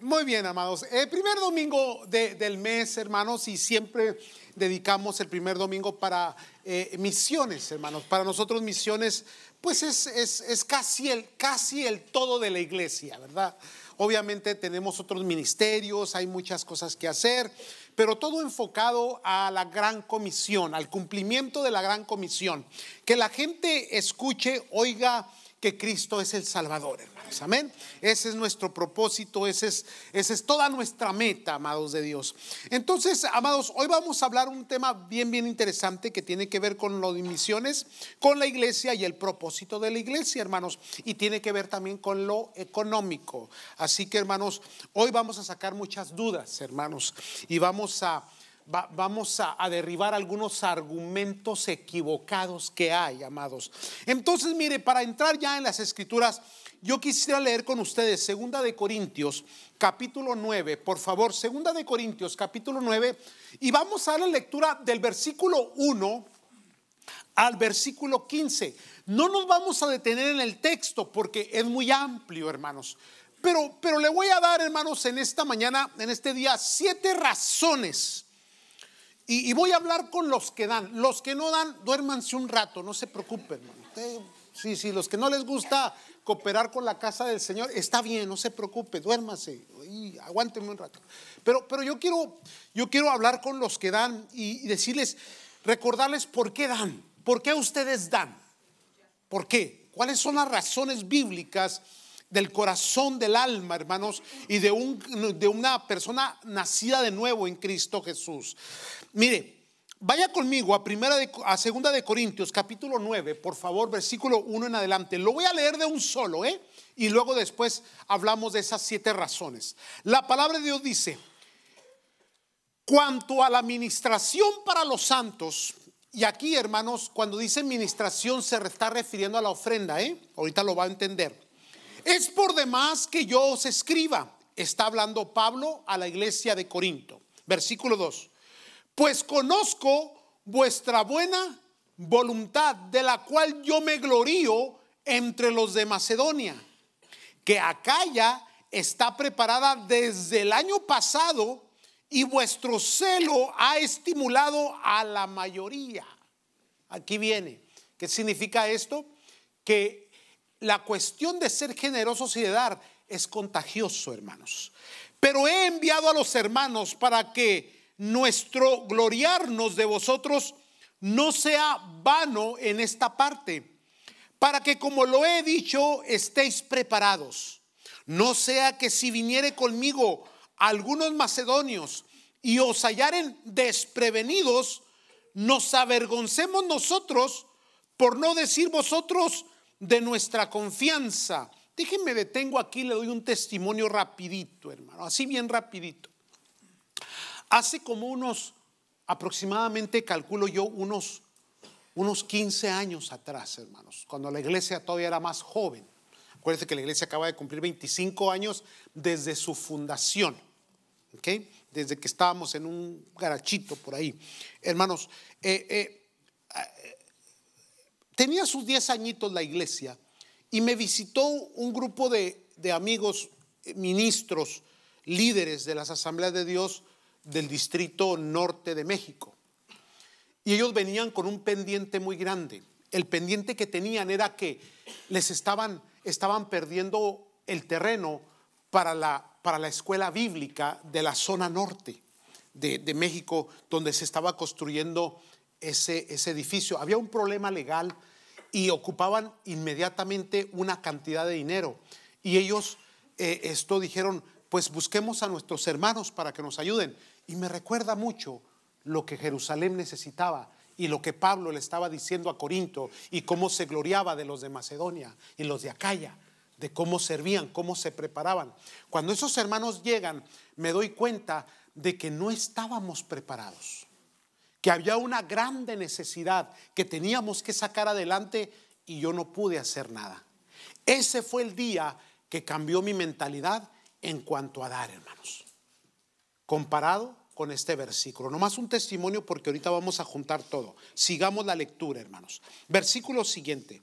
Muy bien, amados. El primer domingo del mes, hermanos, y siempre dedicamos el primer domingo para eh, misiones, hermanos. Para nosotros misiones, pues es, es, casi, el, casi el todo de la iglesia, ¿verdad? Obviamente tenemos otros ministerios, hay muchas cosas que hacer, pero todo enfocado a la gran comisión, al cumplimiento de la gran comisión. Que la gente escuche, oiga que Cristo es el Salvador, hermanos. Amén. Ese es nuestro propósito, ese es, esa es toda nuestra meta, amados de Dios. Entonces, amados, hoy vamos a hablar un tema bien, bien interesante que tiene que ver con las misiones, con la iglesia y el propósito de la iglesia, hermanos. Y tiene que ver también con lo económico. Así que, hermanos, hoy vamos a sacar muchas dudas, hermanos, y vamos a vamos a, derribar algunos argumentos equivocados que hay, amados. Entonces, mire, para entrar ya en las escrituras, yo quisiera leer con ustedes Segunda de Corintios, capítulo 9, por favor, Segunda de Corintios, capítulo 9, y vamos a la lectura del versículo 1 al versículo 15. No nos vamos a detener en el texto porque es muy amplio, hermanos. Pero, pero le voy a dar, hermanos, en esta mañana, en este día, siete razones y, voy a hablar con los que dan. Los que no dan, duérmanse un rato, no se preocupen. sí, sí, los que no les gusta cooperar con la casa del Señor, está bien, no se preocupe, duérmase, y aguántenme un rato. Pero, pero yo, quiero, yo quiero hablar con los que dan y decirles, recordarles por qué dan, por qué ustedes dan, por qué, cuáles son las razones bíblicas del corazón del alma, hermanos, y de, un, de una persona nacida de nuevo en Cristo Jesús. Mire, vaya conmigo a, primera de, a segunda de Corintios, capítulo 9, por favor, versículo 1 en adelante. Lo voy a leer de un solo, ¿eh? Y luego después hablamos de esas siete razones. La palabra de Dios dice, cuanto a la administración para los santos, y aquí, hermanos, cuando dice administración se está refiriendo a la ofrenda, ¿eh? Ahorita lo va a entender. Es por demás que yo os escriba, está hablando Pablo a la iglesia de Corinto. Versículo 2. Pues conozco vuestra buena voluntad, de la cual yo me glorío entre los de Macedonia, que ya está preparada desde el año pasado y vuestro celo ha estimulado a la mayoría. Aquí viene. ¿Qué significa esto? Que la cuestión de ser generosos y de dar es contagioso, hermanos. Pero he enviado a los hermanos para que nuestro gloriarnos de vosotros no sea vano en esta parte, para que como lo he dicho estéis preparados. No sea que si viniere conmigo algunos macedonios y os hallaren desprevenidos, nos avergoncemos nosotros, por no decir vosotros de nuestra confianza. Déjenme detengo aquí, le doy un testimonio rapidito, hermano, así bien rapidito. Hace como unos, aproximadamente calculo yo, unos, unos 15 años atrás, hermanos, cuando la iglesia todavía era más joven. Acuérdense que la iglesia acaba de cumplir 25 años desde su fundación, ¿ok? Desde que estábamos en un garachito por ahí. Hermanos, eh, eh, Tenía sus 10 añitos la iglesia y me visitó un grupo de, amigos eh, ministros, líderes de las asambleas de Dios del distrito norte de México. Y ellos venían con un pendiente muy grande. El pendiente que tenían era que les estaban, estaban perdiendo el terreno para la, para la escuela bíblica de la zona norte de, México, donde se estaba construyendo ese, ese edificio. Había un problema legal y ocupaban inmediatamente una cantidad de dinero. Y ellos eh, esto dijeron, pues busquemos a nuestros hermanos para que nos ayuden. Y me recuerda mucho lo que Jerusalén necesitaba y lo que Pablo le estaba diciendo a Corinto y cómo se gloriaba de los de Macedonia y los de Acaya, de cómo servían, cómo se preparaban. Cuando esos hermanos llegan, me doy cuenta de que no estábamos preparados que había una grande necesidad que teníamos que sacar adelante y yo no pude hacer nada. Ese fue el día que cambió mi mentalidad en cuanto a dar, hermanos. Comparado con este versículo. Nomás un testimonio porque ahorita vamos a juntar todo. Sigamos la lectura, hermanos. Versículo siguiente.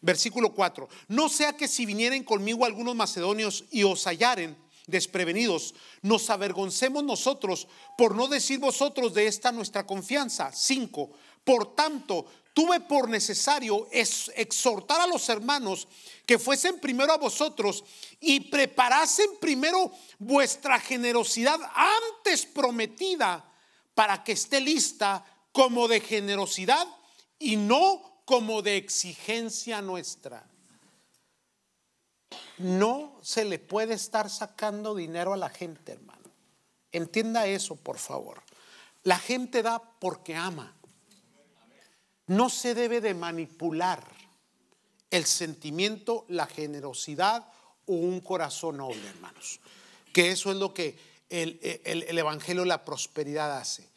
Versículo 4. No sea que si vinieren conmigo algunos macedonios y os hallaren, desprevenidos, nos avergoncemos nosotros por no decir vosotros de esta nuestra confianza. Cinco. Por tanto, tuve por necesario exhortar a los hermanos que fuesen primero a vosotros y preparasen primero vuestra generosidad antes prometida para que esté lista como de generosidad y no como de exigencia nuestra. No se le puede estar sacando dinero a la gente, hermano. Entienda eso, por favor. La gente da porque ama. No se debe de manipular el sentimiento, la generosidad o un corazón noble, hermanos. Que eso es lo que el, el, el Evangelio, la prosperidad hace.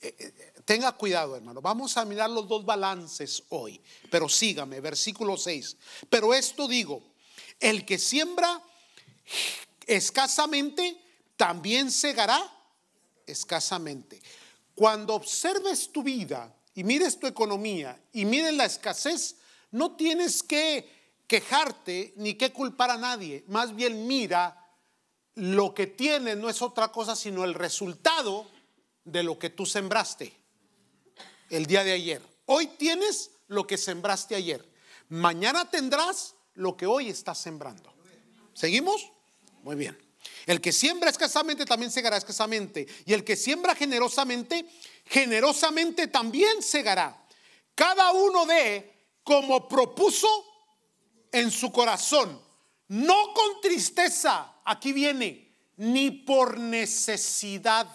Eh, eh, tenga cuidado, hermano. Vamos a mirar los dos balances hoy. Pero sígame, versículo 6. Pero esto digo, el que siembra escasamente, también segará escasamente. Cuando observes tu vida y mires tu economía y mires la escasez, no tienes que quejarte ni que culpar a nadie. Más bien mira lo que tienes no es otra cosa sino el resultado de lo que tú sembraste el día de ayer. Hoy tienes lo que sembraste ayer. Mañana tendrás lo que hoy está sembrando. ¿Seguimos? Muy bien. El que siembra escasamente también segará escasamente. Y el que siembra generosamente, generosamente también segará. Cada uno de como propuso en su corazón, no con tristeza, aquí viene, ni por necesidad,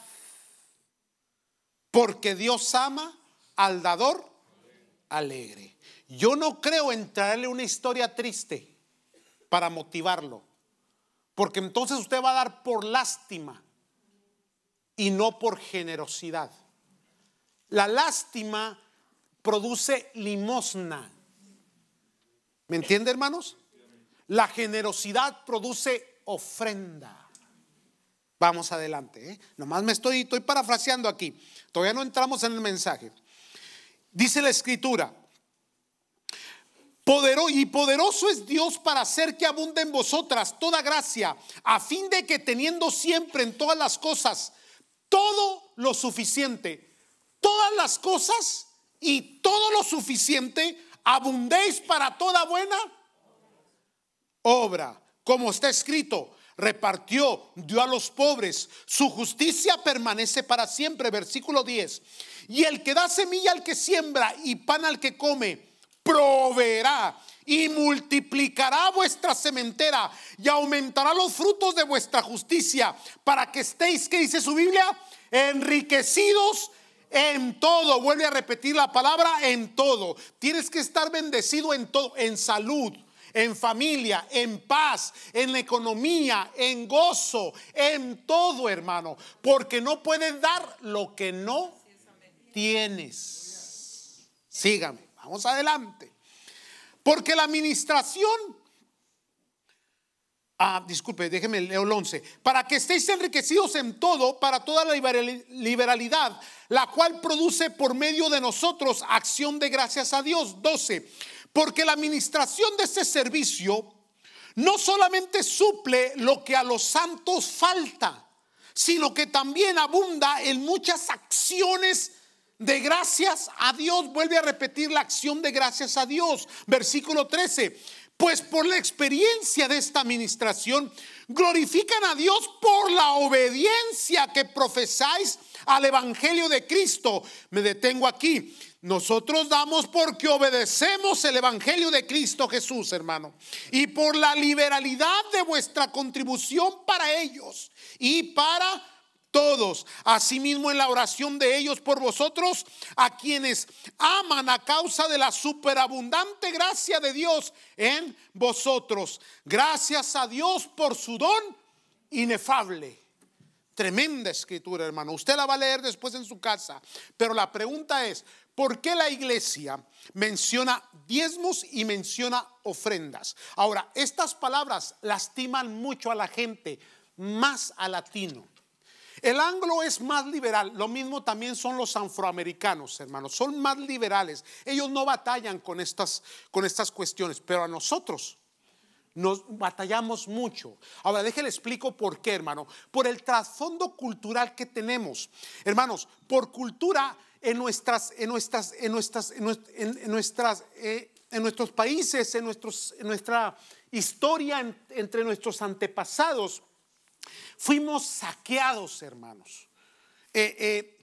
porque Dios ama al dador alegre. Yo no creo en traerle una historia triste para motivarlo, porque entonces usted va a dar por lástima y no por generosidad. La lástima produce limosna. ¿Me entiende, hermanos? La generosidad produce ofrenda. Vamos adelante. ¿eh? Nomás me estoy, estoy parafraseando aquí. Todavía no entramos en el mensaje. Dice la escritura, Poderoso, y poderoso es Dios para hacer que abunde en vosotras toda gracia, a fin de que teniendo siempre en todas las cosas todo lo suficiente, todas las cosas y todo lo suficiente, abundéis para toda buena obra, como está escrito, repartió, dio a los pobres, su justicia permanece para siempre, versículo 10. Y el que da semilla al que siembra y pan al que come, proveerá y multiplicará vuestra sementera y aumentará los frutos de vuestra justicia para que estéis, que dice su Biblia, enriquecidos en todo. Vuelve a repetir la palabra en todo. Tienes que estar bendecido en todo, en salud. En familia, en paz, en la economía, en gozo, en todo, hermano. Porque no puedes dar lo que no tienes. Sígame. Vamos adelante. Porque la administración Ah, disculpe, déjeme leo el 11. Para que estéis enriquecidos en todo, para toda la liberalidad, la cual produce por medio de nosotros acción de gracias a Dios. 12. Porque la administración de este servicio no solamente suple lo que a los santos falta, sino que también abunda en muchas acciones de gracias a Dios. Vuelve a repetir la acción de gracias a Dios. Versículo 13. Pues por la experiencia de esta administración, glorifican a Dios por la obediencia que profesáis al Evangelio de Cristo. Me detengo aquí. Nosotros damos porque obedecemos el Evangelio de Cristo Jesús, hermano, y por la liberalidad de vuestra contribución para ellos y para todos, asimismo en la oración de ellos por vosotros, a quienes aman a causa de la superabundante gracia de Dios en vosotros. Gracias a Dios por su don inefable. Tremenda escritura, hermano. Usted la va a leer después en su casa. Pero la pregunta es, ¿por qué la iglesia menciona diezmos y menciona ofrendas? Ahora, estas palabras lastiman mucho a la gente, más a latino. El anglo es más liberal, lo mismo también son los afroamericanos, hermanos, son más liberales. Ellos no batallan con estas, con estas cuestiones, pero a nosotros nos batallamos mucho. Ahora, déjenle explico por qué, hermano. Por el trasfondo cultural que tenemos. Hermanos, por cultura en nuestras, en nuestras, en nuestras, en, nuestras, eh, en nuestros países, en, nuestros, nuestra historia, entre nuestros antepasados, Fuimos saqueados, hermanos. Eh, eh,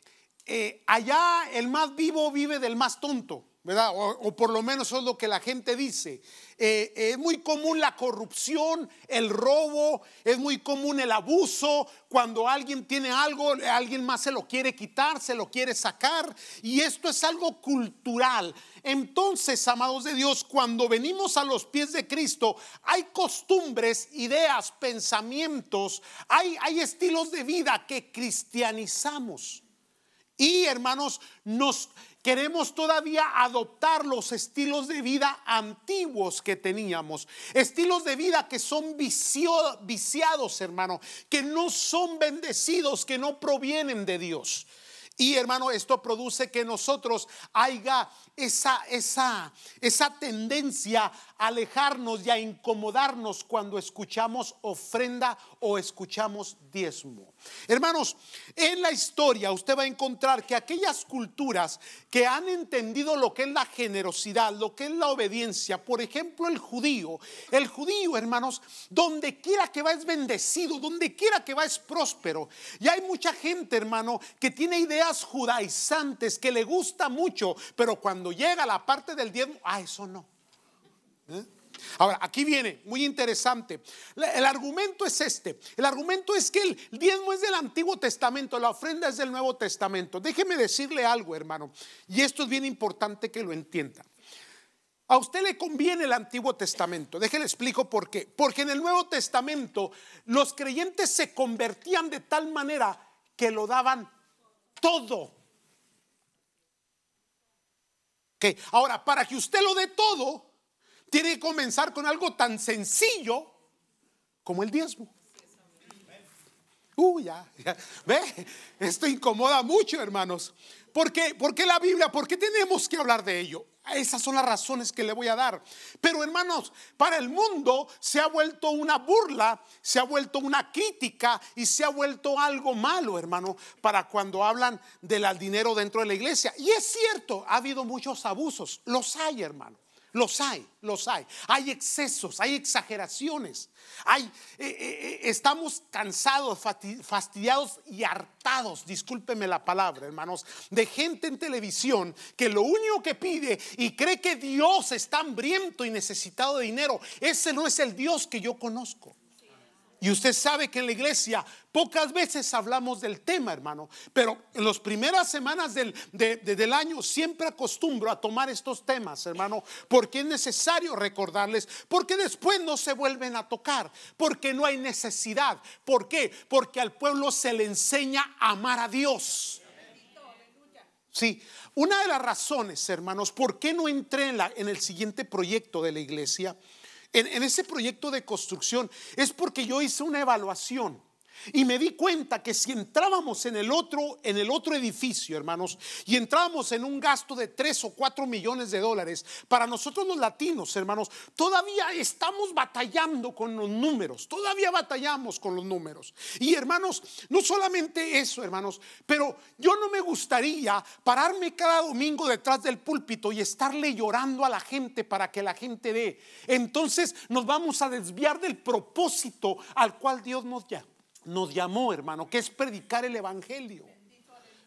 eh, allá el más vivo vive del más tonto. ¿verdad? O, por lo menos es lo que la gente dice. Eh, eh, es muy común la corrupción, el robo, es muy común el abuso. Cuando alguien tiene algo, alguien más se lo quiere quitar, se lo quiere sacar. Y esto es algo cultural. Entonces, amados de Dios, cuando venimos a los pies de Cristo, hay costumbres, ideas, pensamientos, hay, hay estilos de vida que cristianizamos. Y hermanos, nos, queremos todavía adoptar los estilos de vida antiguos que teníamos. Estilos de vida que son viciados, hermano, que no son bendecidos, que no provienen de Dios. Y hermano, esto produce que nosotros haya esa, esa, esa tendencia a alejarnos y a incomodarnos cuando escuchamos ofrenda o escuchamos diezmo. Hermanos, en la historia usted va a encontrar que aquellas culturas que han entendido lo que es la generosidad, lo que es la obediencia, por ejemplo el judío, el judío hermanos, donde quiera que va es bendecido, donde quiera que va es próspero. Y hay mucha gente hermano que tiene ideas Judaisantes que le gusta mucho, pero cuando llega la parte del diezmo, a ah, eso no. ¿Eh? Ahora, aquí viene, muy interesante. El argumento es este. El argumento es que el diezmo es del Antiguo Testamento, la ofrenda es del Nuevo Testamento. Déjeme decirle algo, hermano, y esto es bien importante que lo entienda. A usted le conviene el Antiguo Testamento. Déjeme explico por qué. Porque en el Nuevo Testamento los creyentes se convertían de tal manera que lo daban todo. Okay. Ahora, para que usted lo dé todo, tiene que comenzar con algo tan sencillo como el diezmo. Uy, ya. ¿Ve? Esto incomoda mucho, hermanos. ¿Por qué? ¿Por qué la Biblia? ¿Por qué tenemos que hablar de ello? Esas son las razones que le voy a dar. Pero hermanos, para el mundo se ha vuelto una burla, se ha vuelto una crítica y se ha vuelto algo malo, hermano, para cuando hablan del dinero dentro de la iglesia. Y es cierto, ha habido muchos abusos, los hay, hermano. Los hay, los hay. Hay excesos, hay exageraciones. Hay, eh, eh, eh, estamos cansados, fastidiados y hartados, discúlpeme la palabra, hermanos, de gente en televisión que lo único que pide y cree que Dios está hambriento y necesitado de dinero. Ese no es el Dios que yo conozco. Y usted sabe que en la iglesia pocas veces hablamos del tema, hermano, pero en las primeras semanas del, año siempre acostumbro a tomar estos temas, hermano, porque es necesario recordarles, porque después no se vuelven a tocar, porque no hay necesidad. ¿Por qué? Porque al pueblo se le enseña a amar a Dios. Sí, una de las razones, hermanos, por qué no entré en, la, en el siguiente proyecto de la iglesia en, ese proyecto de construcción es porque yo hice una evaluación y me di cuenta que si entrábamos en el otro, en el otro edificio, hermanos, y entrábamos en un gasto de 3 o 4 millones de dólares, para nosotros los latinos, hermanos, todavía estamos batallando con los números, todavía batallamos con los números. Y hermanos, no solamente eso, hermanos, pero yo no me gustaría pararme cada domingo detrás del púlpito y estarle llorando a la gente para que la gente dé. Entonces nos vamos a desviar del propósito al cual Dios nos llama nos llamó, hermano, que es predicar el Evangelio.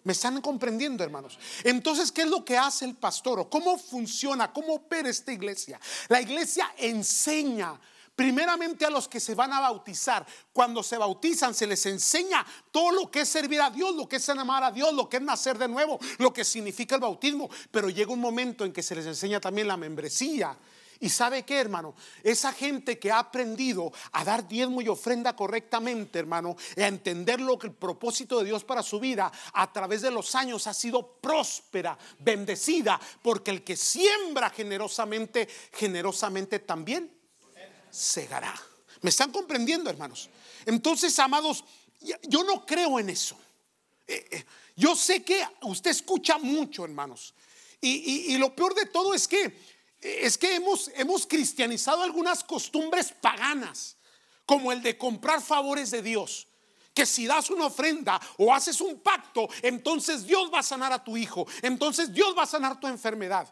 ¿Me están comprendiendo, hermanos? Entonces, ¿qué es lo que hace el pastor? ¿O ¿Cómo funciona? ¿Cómo opera esta iglesia? La iglesia enseña primeramente a los que se van a bautizar. Cuando se bautizan se les enseña todo lo que es servir a Dios, lo que es amar a Dios, lo que es nacer de nuevo, lo que significa el bautismo. Pero llega un momento en que se les enseña también la membresía y sabe qué, hermano, esa gente que ha aprendido a dar diezmo y ofrenda correctamente, hermano, y a entender lo que el propósito de Dios para su vida a través de los años ha sido próspera, bendecida, porque el que siembra generosamente, generosamente también segará. ¿Me están comprendiendo, hermanos? Entonces, amados, yo no creo en eso. Eh, eh, yo sé que usted escucha mucho, hermanos. Y, y, lo peor de todo es que es que hemos, hemos cristianizado algunas costumbres paganas, como el de comprar favores de Dios. Que si das una ofrenda o haces un pacto, entonces Dios va a sanar a tu hijo, entonces Dios va a sanar tu enfermedad.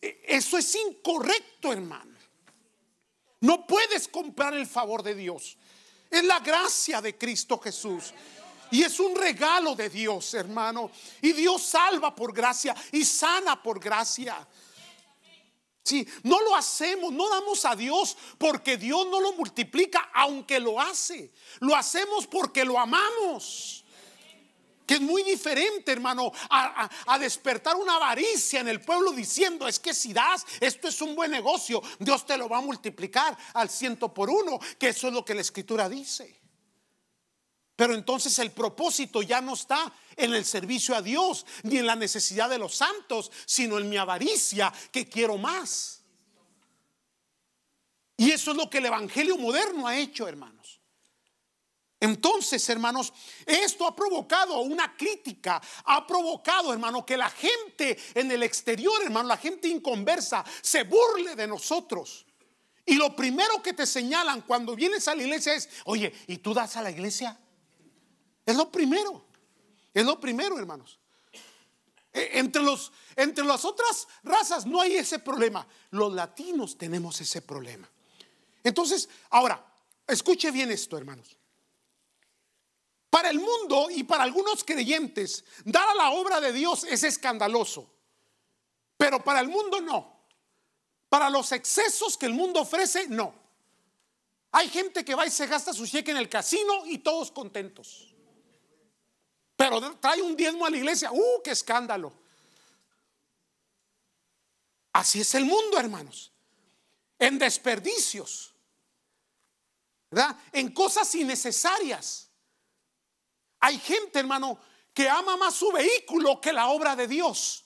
E, eso es incorrecto, hermano. No puedes comprar el favor de Dios. Es la gracia de Cristo Jesús. Y es un regalo de Dios, hermano. Y Dios salva por gracia y sana por gracia. Sí, no lo hacemos, no damos a Dios porque Dios no lo multiplica, aunque lo hace. Lo hacemos porque lo amamos. Que es muy diferente, hermano, a, a, despertar una avaricia en el pueblo diciendo, es que si das, esto es un buen negocio, Dios te lo va a multiplicar al ciento por uno, que eso es lo que la escritura dice. Pero entonces el propósito ya no está en el servicio a Dios ni en la necesidad de los santos, sino en mi avaricia que quiero más. Y eso es lo que el Evangelio moderno ha hecho, hermanos. Entonces, hermanos, esto ha provocado una crítica, ha provocado, hermano, que la gente en el exterior, hermano, la gente inconversa, se burle de nosotros. Y lo primero que te señalan cuando vienes a la iglesia es, oye, ¿y tú das a la iglesia? Es lo primero. Es lo primero, hermanos. E, entre, los, entre las otras razas no hay ese problema. Los latinos tenemos ese problema. Entonces, ahora, escuche bien esto, hermanos. Para el mundo y para algunos creyentes, dar a la obra de Dios es escandaloso. Pero para el mundo no. Para los excesos que el mundo ofrece, no. Hay gente que va y se gasta su cheque en el casino y todos contentos pero trae un diezmo a la iglesia. ¡Uh, qué escándalo! Así es el mundo, hermanos. En desperdicios. ¿Verdad? En cosas innecesarias. Hay gente, hermano, que ama más su vehículo que la obra de Dios.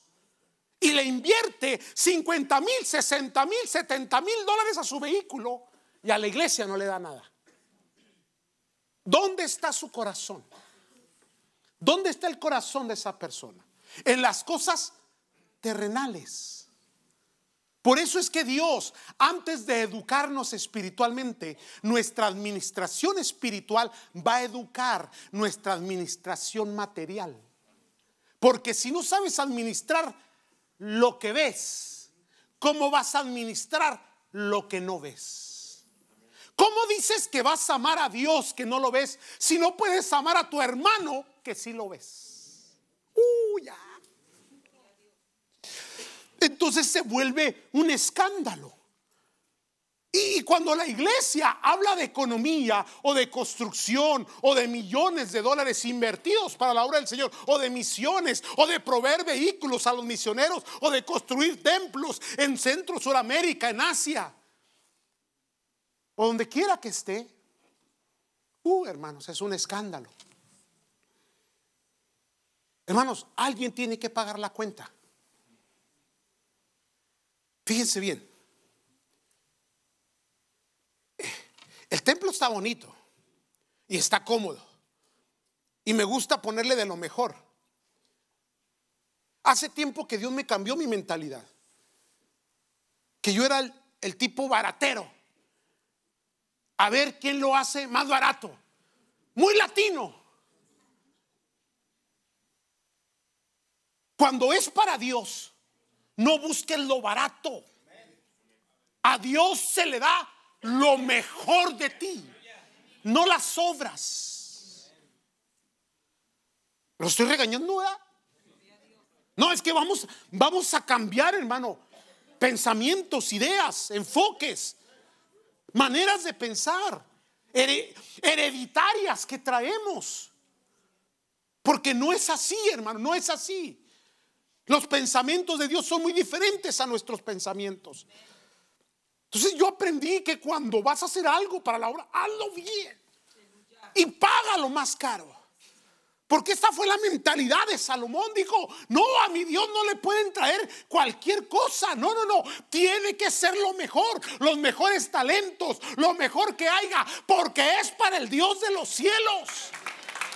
Y le invierte 50 mil, 60 mil, 70 mil dólares a su vehículo y a la iglesia no le da nada. ¿Dónde está su corazón? ¿Dónde está el corazón de esa persona? En las cosas terrenales. Por eso es que Dios, antes de educarnos espiritualmente, nuestra administración espiritual va a educar nuestra administración material. Porque si no sabes administrar lo que ves, ¿cómo vas a administrar lo que no ves? ¿Cómo dices que vas a amar a Dios que no lo ves si no puedes amar a tu hermano que sí lo ves. Entonces se vuelve un escándalo. Y cuando la iglesia habla de economía o de construcción o de millones de dólares invertidos para la obra del Señor o de misiones o de proveer vehículos a los misioneros o de construir templos en Centro Suramérica, en Asia o donde quiera que esté, uh, hermanos, es un escándalo. Hermanos, alguien tiene que pagar la cuenta. Fíjense bien. Eh, el templo está bonito y está cómodo. Y me gusta ponerle de lo mejor. Hace tiempo que Dios me cambió mi mentalidad. Que yo era el, tipo baratero. A ver quién lo hace más barato. Muy latino. Cuando es para Dios, no busques lo barato. A Dios se le da lo mejor de ti, no las obras. ¿Lo estoy regañando? ¿verdad? No, es que vamos, vamos a cambiar, hermano, pensamientos, ideas, enfoques, maneras de pensar, hereditarias que traemos. Porque no es así, hermano, no es así. Los pensamientos de Dios son muy diferentes a nuestros pensamientos. Entonces yo aprendí que cuando vas a hacer algo para la obra, hazlo bien y paga lo más caro. Porque esta fue la mentalidad de Salomón. Dijo, no, a mi Dios no le pueden traer cualquier cosa. No, no, no. Tiene que ser lo mejor, los mejores talentos, lo mejor que haya, porque es para el Dios de los cielos.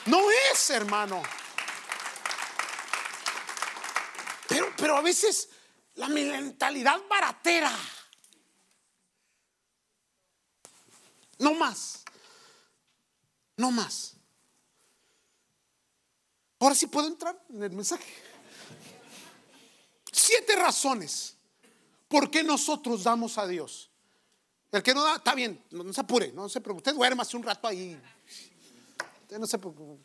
No es, hermano. Pero, a veces la mentalidad baratera. No más. No más. Ahora sí puedo entrar en el mensaje. Siete razones por qué nosotros damos a Dios. El que no da, está bien, no, se apure, no se preocupe. Usted un rato ahí. no se preocupe.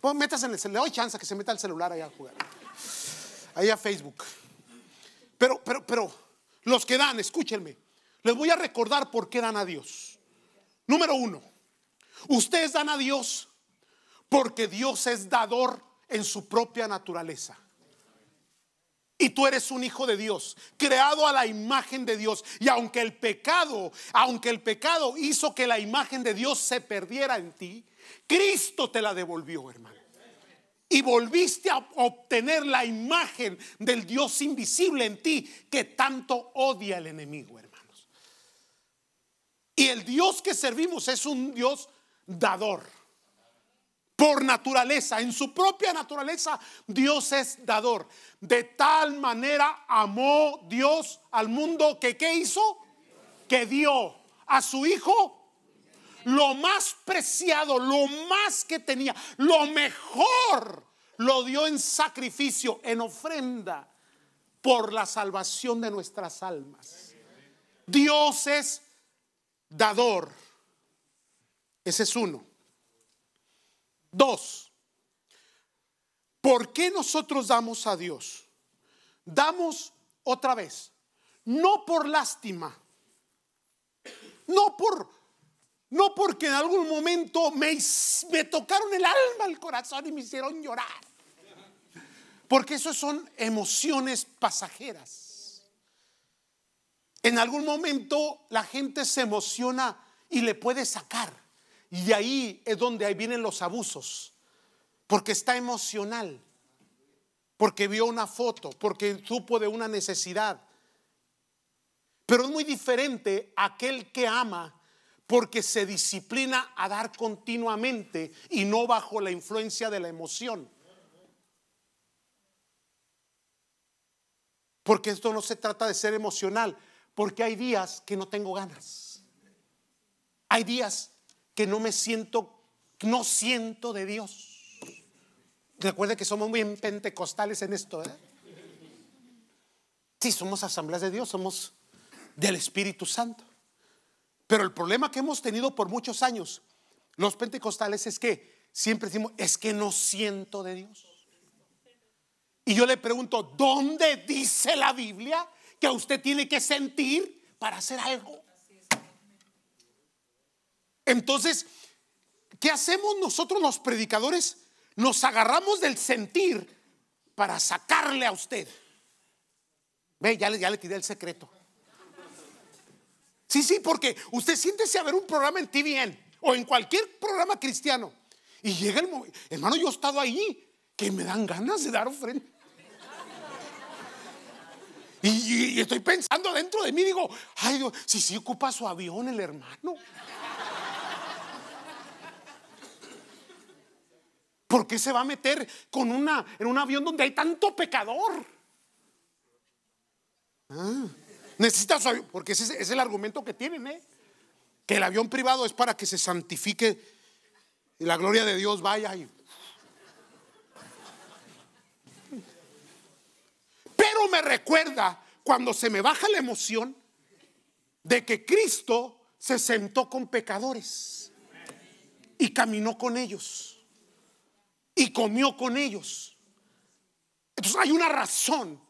Pues en el celular. Doy chance que se meta el celular ahí a jugar ahí a Facebook. Pero, pero, pero, los que dan, escúchenme, les voy a recordar por qué dan a Dios. Número uno, ustedes dan a Dios porque Dios es dador en su propia naturaleza. Y tú eres un hijo de Dios, creado a la imagen de Dios. Y aunque el pecado, aunque el pecado hizo que la imagen de Dios se perdiera en ti, Cristo te la devolvió, hermano y volviste a obtener la imagen del Dios invisible en ti que tanto odia el enemigo, hermanos. Y el Dios que servimos es un Dios dador. Por naturaleza, en su propia naturaleza, Dios es dador. De tal manera amó Dios al mundo que ¿qué hizo? Que dio a su Hijo lo más preciado, lo más que tenía, lo mejor, lo dio en sacrificio, en ofrenda, por la salvación de nuestras almas. Dios es dador. Ese es uno. Dos, ¿por qué nosotros damos a Dios? Damos otra vez, no por lástima, no por no porque en algún momento me, tocaron el alma, el corazón y me hicieron llorar. Porque eso son emociones pasajeras. En algún momento la gente se emociona y le puede sacar. Y ahí es donde ahí vienen los abusos. Porque está emocional. Porque vio una foto. Porque supo de una necesidad. Pero es muy diferente aquel que ama porque se disciplina a dar continuamente y no bajo la influencia de la emoción. Porque esto no se trata de ser emocional, porque hay días que no tengo ganas. Hay días que no me siento, no siento de Dios. Recuerde que somos muy pentecostales en esto. ¿eh? Sí, somos asambleas de Dios, somos del Espíritu Santo. Pero el problema que hemos tenido por muchos años los pentecostales es que siempre decimos, es que no siento de Dios. Y yo le pregunto, ¿dónde dice la Biblia que usted tiene que sentir para hacer algo? Entonces, ¿qué hacemos nosotros los predicadores? Nos agarramos del sentir para sacarle a usted. Ve, ya le, ya le tiré el secreto. Sí, sí, porque usted siéntese a ver un programa en TVN o en cualquier programa cristiano y llega el momento, hermano, yo he estado ahí que me dan ganas de dar ofrenda. Y, y, estoy pensando dentro de mí, digo, ay Dios, si sí ocupa su avión el hermano. ¿Por qué se va a meter con una, en un avión donde hay tanto pecador? Ah. Necesitas avión, porque ese es el argumento que tienen, ¿eh? Que el avión privado es para que se santifique y la gloria de Dios vaya ahí. Pero me recuerda cuando se me baja la emoción de que Cristo se sentó con pecadores y caminó con ellos y comió con ellos. Entonces hay una razón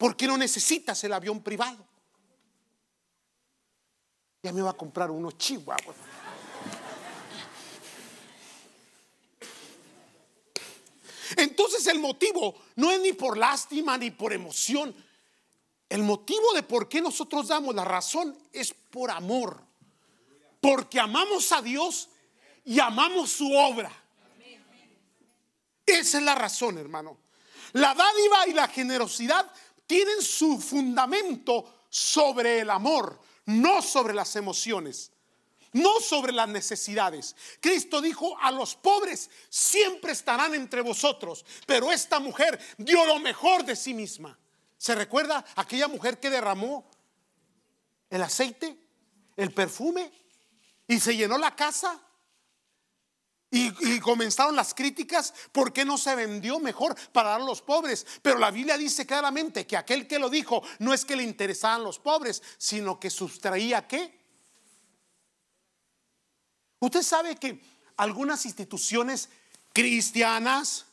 ¿Por qué no necesitas el avión privado? Ya me va a comprar unos chihuahua. Entonces el motivo no es ni por lástima ni por emoción. El motivo de por qué nosotros damos la razón es por amor. Porque amamos a Dios y amamos su obra. Esa es la razón, hermano. La dádiva y la generosidad tienen su fundamento sobre el amor, no sobre las emociones, no sobre las necesidades. Cristo dijo, a los pobres siempre estarán entre vosotros, pero esta mujer dio lo mejor de sí misma. ¿Se recuerda aquella mujer que derramó el aceite, el perfume y se llenó la casa? Y, comenzaron las críticas, ¿por qué no se vendió mejor para dar a los pobres? Pero la Biblia dice claramente que aquel que lo dijo no es que le interesaban los pobres, sino que sustraía qué. Usted sabe que algunas instituciones cristianas,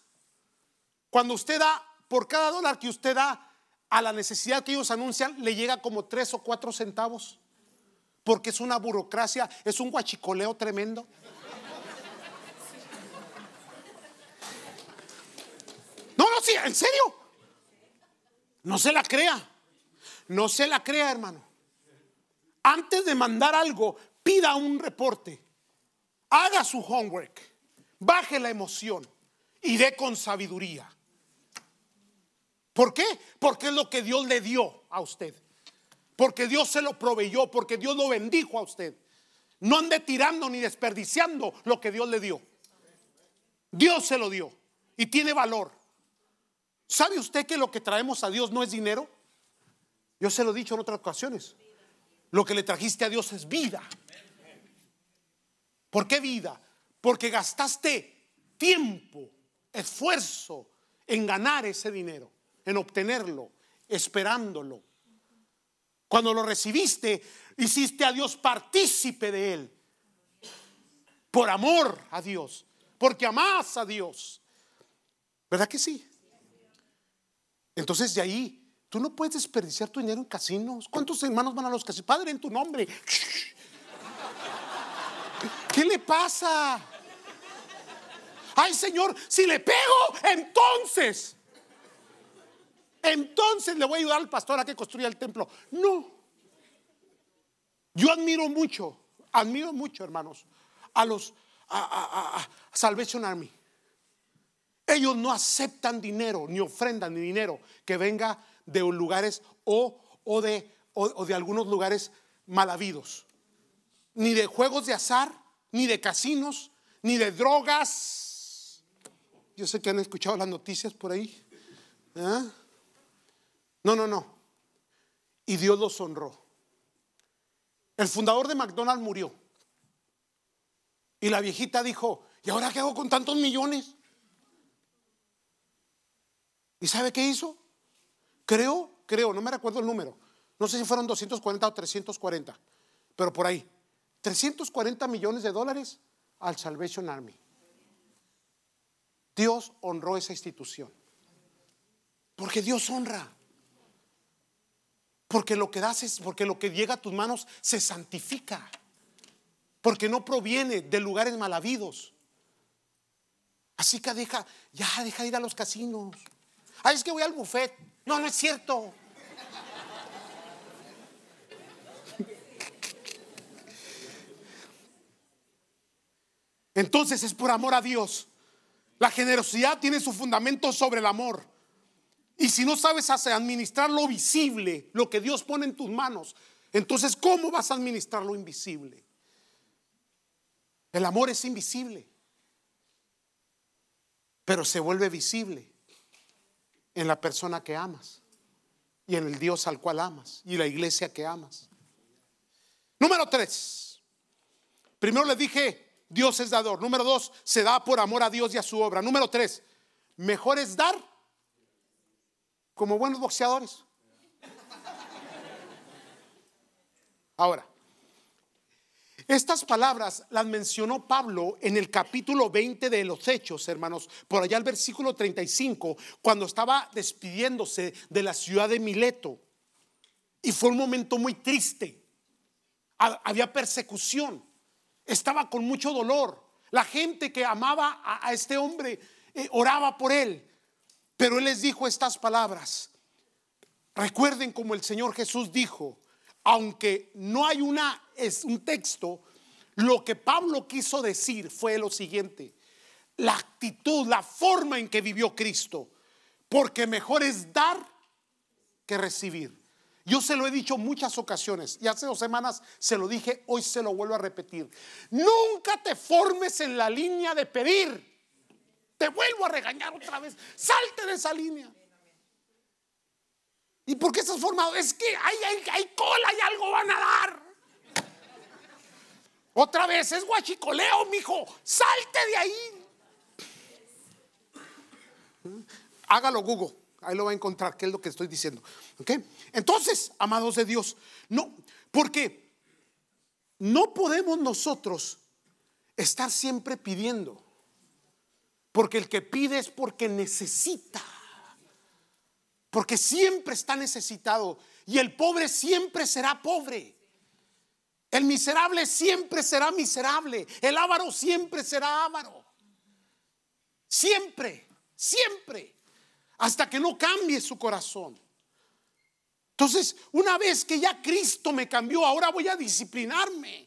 cuando usted da, por cada dólar que usted da a la necesidad que ellos anuncian, le llega como tres o cuatro centavos, porque es una burocracia, es un guachicoleo tremendo. ¿En serio? No se la crea. No se la crea, hermano. Antes de mandar algo, pida un reporte. Haga su homework. Baje la emoción y dé con sabiduría. ¿Por qué? Porque es lo que Dios le dio a usted. Porque Dios se lo proveyó, porque Dios lo bendijo a usted. No ande tirando ni desperdiciando lo que Dios le dio. Dios se lo dio y tiene valor. ¿Sabe usted que lo que traemos a Dios no es dinero? Yo se lo he dicho en otras ocasiones. Lo que le trajiste a Dios es vida. ¿Por qué vida? Porque gastaste tiempo, esfuerzo en ganar ese dinero, en obtenerlo, esperándolo. Cuando lo recibiste, hiciste a Dios partícipe de él. Por amor a Dios, porque amás a Dios. ¿Verdad que sí? Entonces de ahí, tú no puedes desperdiciar tu dinero en casinos. ¿Cuántos hermanos van a los casinos? Padre, en tu nombre. ¿Qué le pasa? Ay, Señor, si le pego, entonces. Entonces le voy a ayudar al pastor a que construya el templo. No. Yo admiro mucho, admiro mucho, hermanos, a los Salvation Army. Ellos no aceptan dinero, ni ofrendan ni dinero que venga de lugares o, de, de algunos lugares mal habidos. Ni de juegos de azar, ni de casinos, ni de drogas. Yo sé que han escuchado las noticias por ahí. ¿eh? No, no, no. Y Dios los honró. El fundador de McDonald's murió. Y la viejita dijo, ¿y ahora qué hago con tantos millones? ¿Y sabe qué hizo? Creo, creo, no me recuerdo el número. No sé si fueron 240 o 340, pero por ahí. 340 millones de dólares al Salvation Army. Dios honró esa institución. Porque Dios honra. Porque lo que das es, porque lo que llega a tus manos se santifica. Porque no proviene de lugares mal habidos. Así que deja, ya deja ir a los casinos. Ay, es que voy al buffet. No, no es cierto. Entonces es por amor a Dios. La generosidad tiene su fundamento sobre el amor. Y si no sabes administrar lo visible, lo que Dios pone en tus manos, entonces ¿cómo vas a administrar lo invisible? El amor es invisible, pero se vuelve visible en la persona que amas y en el Dios al cual amas y la iglesia que amas. Número tres. Primero le dije, Dios es dador. Número dos, se da por amor a Dios y a su obra. Número tres, mejor es dar como buenos boxeadores. Ahora, estas palabras las mencionó Pablo en el capítulo 20 de los Hechos, hermanos, por allá el versículo 35, cuando estaba despidiéndose de la ciudad de Mileto. Y fue un momento muy triste. Había persecución. Estaba con mucho dolor. La gente que amaba a, este hombre eh, oraba por él. Pero él les dijo estas palabras. Recuerden como el Señor Jesús dijo, aunque no hay una, es un texto, lo que Pablo quiso decir fue lo siguiente, la actitud, la forma en que vivió Cristo, porque mejor es dar que recibir. Yo se lo he dicho muchas ocasiones y hace dos semanas se lo dije, hoy se lo vuelvo a repetir. Nunca te formes en la línea de pedir. Te vuelvo a regañar otra vez. Salte de esa línea. ¿Y por qué estás formado? Es que hay, hay, hay cola y algo van a dar. Otra vez, es guachicoleo, mijo. Salte de ahí. Hágalo, Google. Ahí lo va a encontrar, qué es lo que estoy diciendo. Entonces, amados de Dios, no, porque no podemos nosotros estar siempre pidiendo. Porque el que pide es porque necesita porque siempre está necesitado y el pobre siempre será pobre. El miserable siempre será miserable. El avaro siempre será avaro. Siempre, siempre. Hasta que no cambie su corazón. Entonces, una vez que ya Cristo me cambió, ahora voy a disciplinarme.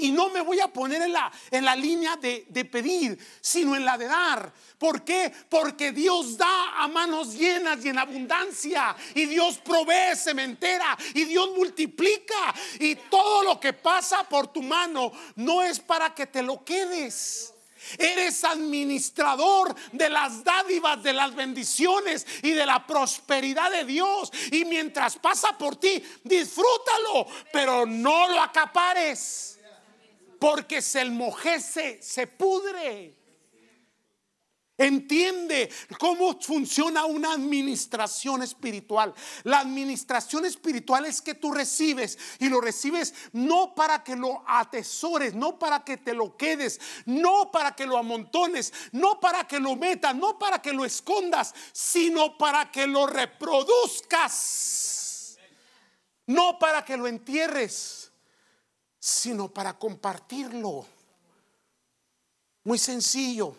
Y no me voy a poner en la, en la línea de, de pedir, sino en la de dar. ¿Por qué? Porque Dios da a manos llenas y en abundancia. Y Dios provee cementera. Y Dios multiplica. Y todo lo que pasa por tu mano no es para que te lo quedes. Eres administrador de las dádivas, de las bendiciones y de la prosperidad de Dios. Y mientras pasa por ti, disfrútalo, pero no lo acapares porque se enmojece, se pudre. Entiende cómo funciona una administración espiritual. La administración espiritual es que tú recibes y lo recibes no para que lo atesores, no para que te lo quedes, no para que lo amontones, no para que lo metas, no para que lo escondas, sino para que lo reproduzcas. No para que lo entierres sino para compartirlo. Muy sencillo.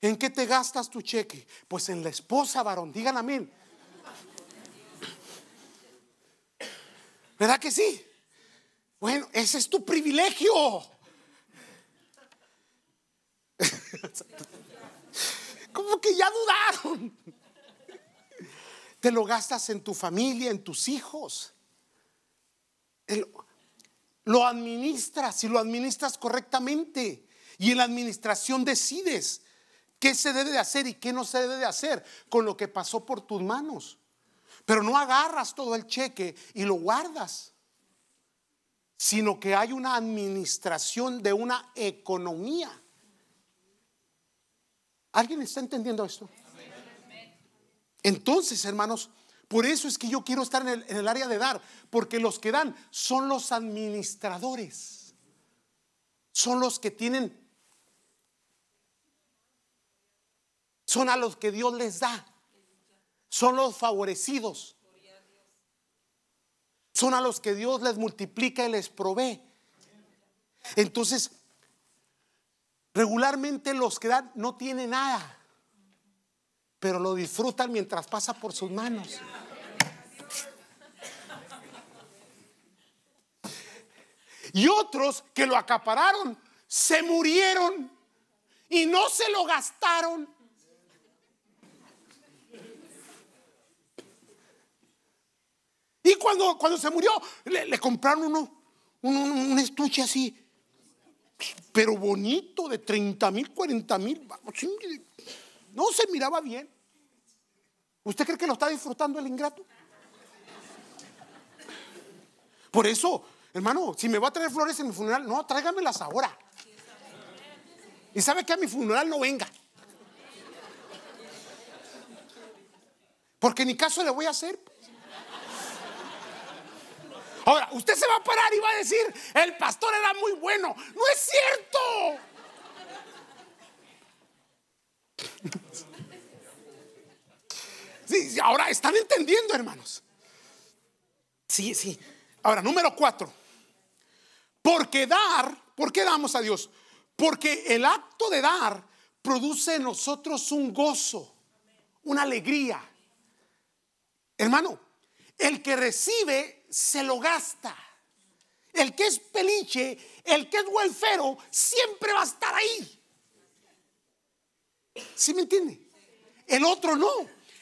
¿En qué te gastas tu cheque? Pues en la esposa, varón. Digan amén. ¿Verdad que sí? Bueno, ese es tu privilegio. Como que ya dudaron. Te lo gastas en tu familia, en tus hijos. El, lo administras y lo administras correctamente. Y en la administración decides qué se debe de hacer y qué no se debe de hacer con lo que pasó por tus manos. Pero no agarras todo el cheque y lo guardas, sino que hay una administración de una economía. ¿Alguien está entendiendo esto? Entonces, hermanos, por eso es que yo quiero estar en el, área de dar, porque los que dan son los administradores, son los que tienen, son a los que Dios les da, son los favorecidos, son a los que Dios les multiplica y les provee. Entonces, regularmente los que dan no tienen nada, pero lo disfrutan mientras pasa por sus manos. Y otros que lo acapararon se murieron y no se lo gastaron. Y cuando, cuando se murió, le, compraron uno, un, estuche así, pero bonito, de 30 mil, 40 mil. No se miraba bien. ¿Usted cree que lo está disfrutando el ingrato? Por eso, Hermano, si me va a traer flores en mi funeral, no, tráigamelas ahora. Y sabe que a mi funeral no venga. Porque ni caso le voy a hacer. Ahora, usted se va a parar y va a decir, el pastor era muy bueno. No es cierto. Sí, ahora están entendiendo, hermanos. Sí, sí. Ahora, número cuatro. Porque dar, ¿por qué damos a Dios? Porque el acto de dar produce en nosotros un gozo, una alegría. Hermano, el que recibe se lo gasta. El que es peliche, el que es huelfero siempre va a estar ahí. ¿Sí me entiende? El otro no.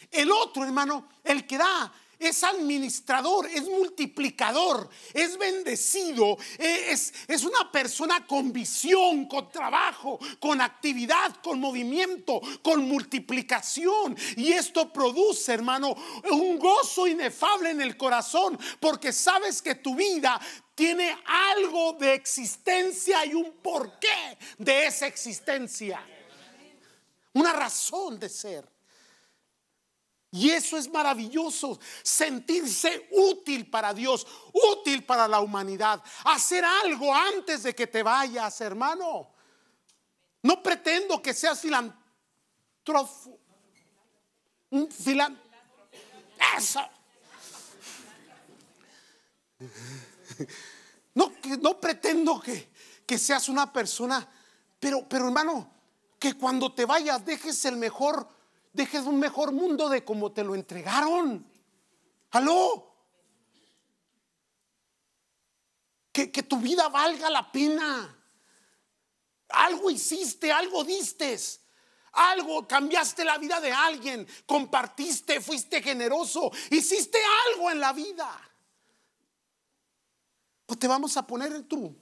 El otro, hermano, el que da, es administrador, es multiplicador, es bendecido, e, es, es una persona con visión, con trabajo, con actividad, con movimiento, con multiplicación. Y esto produce, hermano, un gozo inefable en el corazón, porque sabes que tu vida tiene algo de existencia y un porqué de esa existencia. Una razón de ser. Y eso es maravilloso, sentirse útil para Dios, útil para la humanidad, hacer algo antes de que te vayas, hermano. No pretendo que seas filantrofo. Un filan... Eso. No, no pretendo que, que seas una persona, pero, pero hermano, que cuando te vayas dejes el mejor dejes un mejor mundo de como te lo entregaron. ¡Aló! Que, que, tu vida valga la pena. Algo hiciste, algo diste, algo cambiaste la vida de alguien, compartiste, fuiste generoso, hiciste algo en la vida. ¿O pues te vamos a poner en tu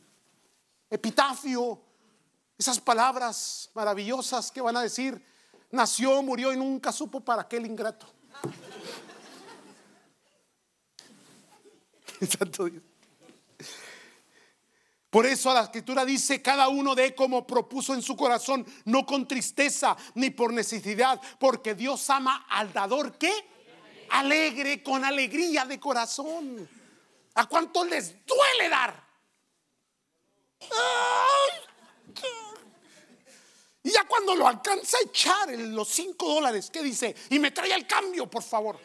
epitafio esas palabras maravillosas que van a decir, Nació, murió y nunca supo para qué el ingrato. Por eso la escritura dice, cada uno de como propuso en su corazón, no con tristeza ni por necesidad, porque Dios ama al dador que alegre, con alegría de corazón. ¿A cuánto les duele dar? ya cuando lo alcanza a echar los cinco dólares, ¿qué dice? Y me trae el cambio, por favor.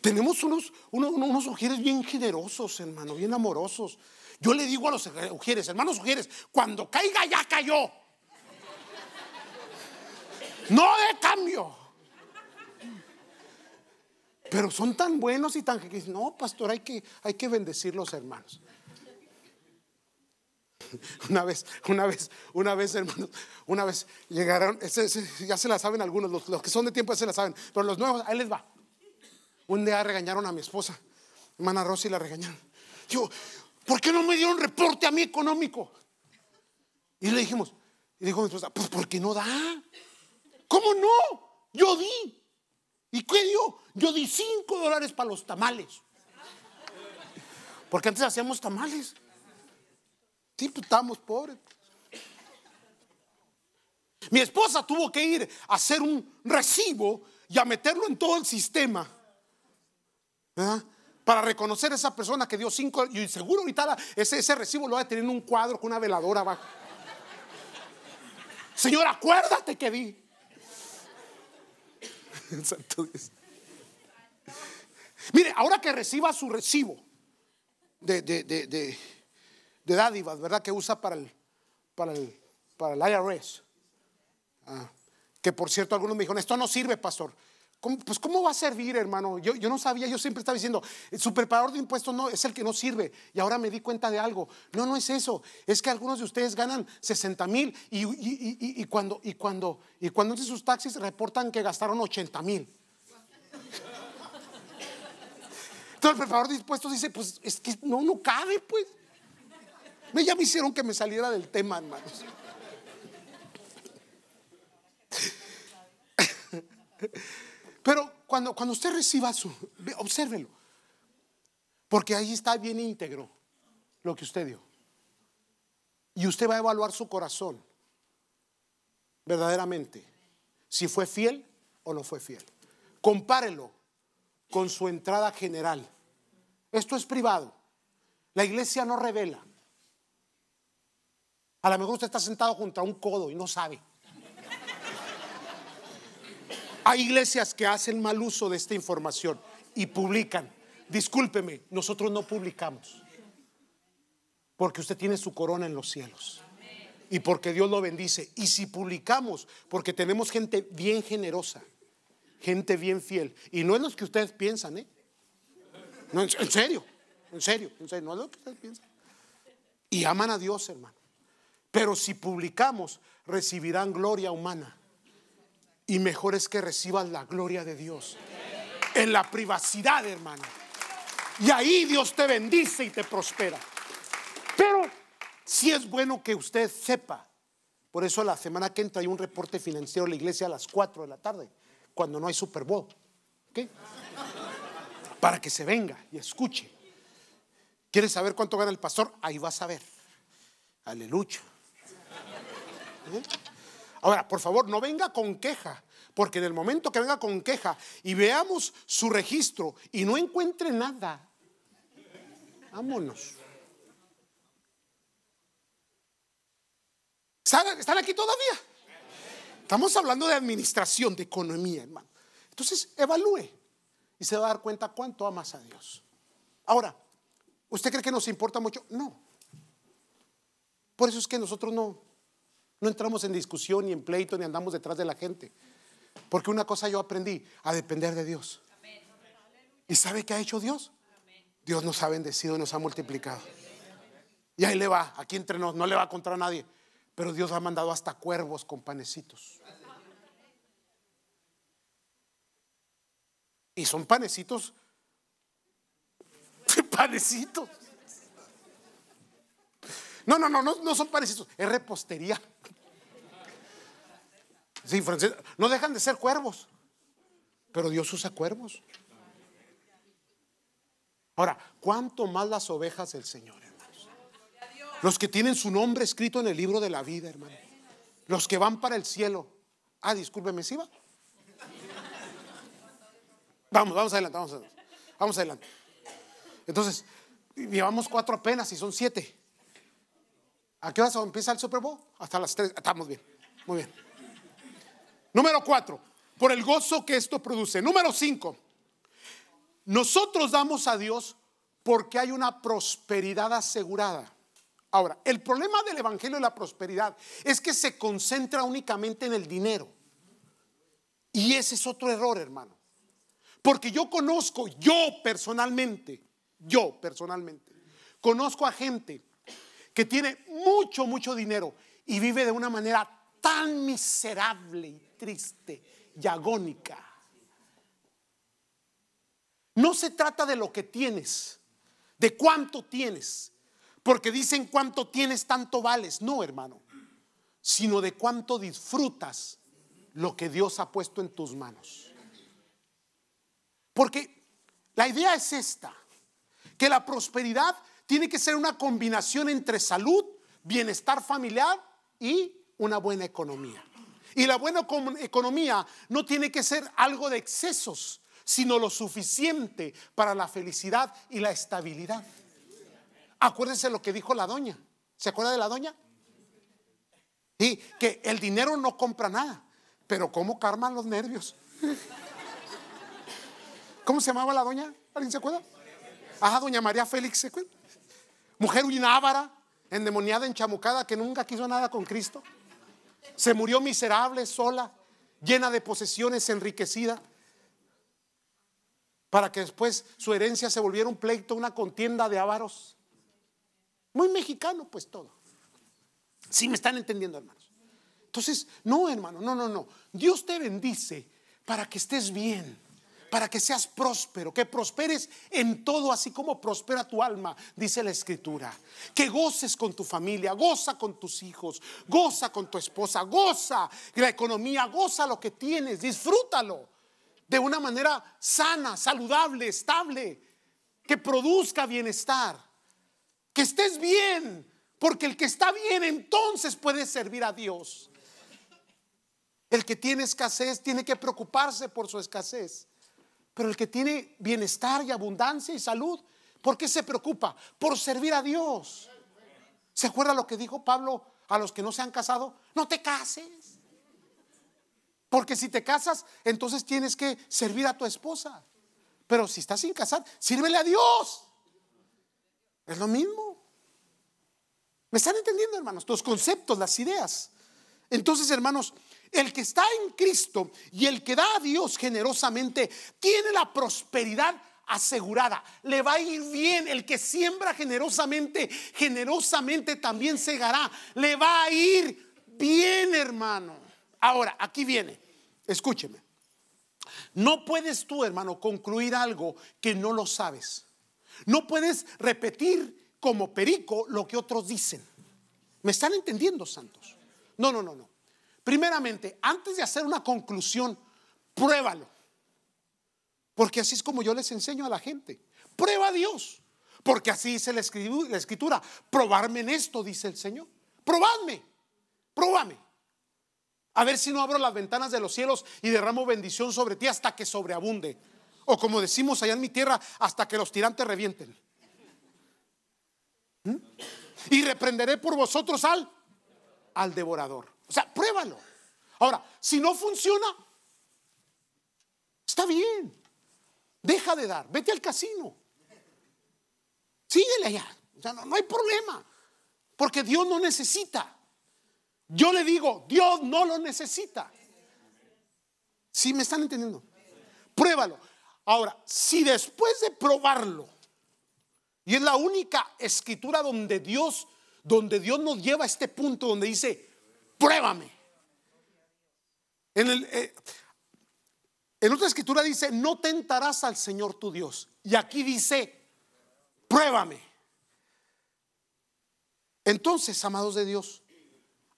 Tenemos unos, unos, ujieres bien generosos, hermano, bien amorosos. Yo le digo a los ujieres, hermanos ujieres, cuando caiga ya cayó. No de cambio. Pero son tan buenos y tan... No, pastor, hay que, hay que bendecir los hermanos. Una vez, una vez, una vez, hermanos, una vez llegaron, ya se la saben algunos, los, que son de tiempo ya se la saben, pero los nuevos, ahí les va. Un día regañaron a mi esposa, hermana Rosy la regañaron. yo ¿por qué no me dieron reporte a mí económico? Y le dijimos, y dijo mi esposa, pues porque no da. ¿Cómo no? Yo di. ¿Y qué dio? Yo di cinco dólares para los tamales. Porque antes hacíamos tamales. Tipo pues, estamos pobres. Mi esposa tuvo que ir a hacer un recibo y a meterlo en todo el sistema. Para reconocer a esa persona que dio cinco. Y seguro ahorita ese, recibo lo va a tener en un cuadro con una veladora abajo. Señor, acuérdate que di. Mire, ahora que reciba su recibo de, de, de de dádivas, ¿verdad? Que usa para el, para el, para el IRS. Ah, que por cierto, algunos me dijeron, esto no sirve, pastor. pues ¿cómo va a servir, hermano? Yo, no sabía, yo siempre estaba diciendo, su preparador de impuestos no, es el que no sirve. Y ahora me di cuenta de algo. No, no es eso. Es que algunos de ustedes ganan 60 mil y, cuando, y, cuando, y cuando hacen sus taxis reportan que gastaron 80 mil. Entonces el preparador de impuestos dice, pues es que no, no cabe, pues. Ya me hicieron que me saliera del tema, hermanos. Pero cuando, cuando usted reciba su, obsérvelo. Porque ahí está bien íntegro lo que usted dio. Y usted va a evaluar su corazón verdaderamente. Si fue fiel o no fue fiel. Compárelo con su entrada general. Esto es privado. La iglesia no revela. A lo mejor usted está sentado junto a un codo y no sabe. Hay iglesias que hacen mal uso de esta información y publican. Discúlpeme, nosotros no publicamos. Porque usted tiene su corona en los cielos. Y porque Dios lo bendice. Y si publicamos, porque tenemos gente bien generosa, gente bien fiel. Y no es lo que ustedes piensan, ¿eh? en serio, en serio, no es lo que ustedes piensan. Y aman a Dios, hermano. Pero si publicamos, recibirán gloria humana. Y mejor es que reciban la gloria de Dios. En la privacidad, hermano. Y ahí Dios te bendice y te prospera. Pero si es bueno que usted sepa. Por eso la semana que entra hay un reporte financiero en la iglesia a las 4 de la tarde, cuando no hay Super Bowl. Para que se venga y escuche. ¿Quieres saber cuánto gana el pastor? Ahí va a ver. Aleluya. Ahora, por favor, no venga con queja, porque en el momento que venga con queja y veamos su registro y no encuentre nada, vámonos. ¿Están aquí todavía? Estamos hablando de administración, de economía, hermano. Entonces, evalúe y se va a dar cuenta cuánto amas a Dios. Ahora, ¿usted cree que nos importa mucho? No. Por eso es que nosotros no, no entramos en discusión ni en pleito ni andamos detrás de la gente. Porque una cosa yo aprendí, a depender de Dios. ¿Y sabe qué ha hecho Dios? Dios nos ha bendecido y nos ha multiplicado. Y ahí le va, aquí entre nos, no le va contra nadie. Pero Dios ha mandado hasta cuervos con panecitos. Y son panecitos. Panecitos. No, no, no, no, son parecidos, es repostería. Sí, francés, no dejan de ser cuervos, pero Dios usa cuervos. Ahora, ¿cuánto más las ovejas del Señor, hermanos? Los que tienen su nombre escrito en el libro de la vida, hermano. Los que van para el cielo. Ah, discúlpeme, ¿sí va? Vamos, vamos adelante. Vamos adelante. Entonces, llevamos cuatro apenas y son siete. ¿A qué hora empieza el Super Bowl? Hasta las 3. Estamos bien. Muy bien. Número 4. Por el gozo que esto produce. Número 5. Nosotros damos a Dios porque hay una prosperidad asegurada. Ahora, el problema del Evangelio de la prosperidad es que se concentra únicamente en el dinero. Y ese es otro error, hermano. Porque yo conozco, yo personalmente, yo personalmente, conozco a gente que tiene mucho, mucho dinero y vive de una manera tan miserable y triste y agónica. No se trata de lo que tienes, de cuánto tienes, porque dicen cuánto tienes, tanto vales. No, hermano, sino de cuánto disfrutas lo que Dios ha puesto en tus manos. Porque la idea es esta, que la prosperidad tiene que ser una combinación entre salud, bienestar familiar y una buena economía. Y la buena economía no tiene que ser algo de excesos, sino lo suficiente para la felicidad y la estabilidad. Acuérdense lo que dijo la doña. ¿Se acuerda de la doña? Y que el dinero no compra nada, pero ¿cómo carman los nervios? ¿Cómo se llamaba la doña? ¿Alguien se acuerda? Ajá, doña María Félix, ¿se acuerda? mujer ávara, endemoniada, enchamucada, que nunca quiso nada con Cristo. Se murió miserable, sola, llena de posesiones, enriquecida, para que después su herencia se volviera un pleito, una contienda de avaros. Muy mexicano, pues todo. Si ¿Sí me están entendiendo, hermanos. Entonces, no, hermano, no, no, no. Dios te bendice para que estés bien para que seas próspero, que prosperes en todo, así como prospera tu alma, dice la escritura. Que goces con tu familia, goza con tus hijos, goza con tu esposa, goza la economía, goza lo que tienes, disfrútalo de una manera sana, saludable, estable, que produzca bienestar, que estés bien, porque el que está bien entonces puede servir a Dios. El que tiene escasez tiene que preocuparse por su escasez. Pero el que tiene bienestar y abundancia y salud, ¿por qué se preocupa? Por servir a Dios. ¿Se acuerda lo que dijo Pablo a los que no se han casado? No te cases. Porque si te casas, entonces tienes que servir a tu esposa. Pero si estás sin casar, sírvele a Dios. Es lo mismo. ¿Me están entendiendo, hermanos? Tus conceptos, las ideas. Entonces, hermanos, el que está en Cristo y el que da a Dios generosamente tiene la prosperidad asegurada. Le va a ir bien. El que siembra generosamente, generosamente también segará. Le va a ir bien, hermano. Ahora, aquí viene. Escúcheme. No puedes tú, hermano, concluir algo que no lo sabes. No puedes repetir como perico lo que otros dicen. ¿Me están entendiendo, santos? No, no, no, no. Primeramente, antes de hacer una conclusión, pruébalo. Porque así es como yo les enseño a la gente. Prueba a Dios. Porque así dice la escritura. Probarme en esto, dice el Señor. Probadme. Próbame. A ver si no abro las ventanas de los cielos y derramo bendición sobre ti hasta que sobreabunde. O como decimos allá en mi tierra, hasta que los tirantes revienten. ¿Mm? Y reprenderé por vosotros al, al devorador. O sea, pruébalo. Ahora, si no funciona, está bien. Deja de dar, vete al casino. Síguele allá. O sea, no, hay problema. Porque Dios no necesita. Yo le digo, Dios no lo necesita. Si me están entendiendo? Pruébalo. Ahora, si después de probarlo, y es la única escritura donde Dios, donde Dios nos lleva a este punto donde dice, pruébame. En, eh, en otra escritura dice, no tentarás al Señor tu Dios. Y aquí dice, pruébame. Entonces, amados de Dios,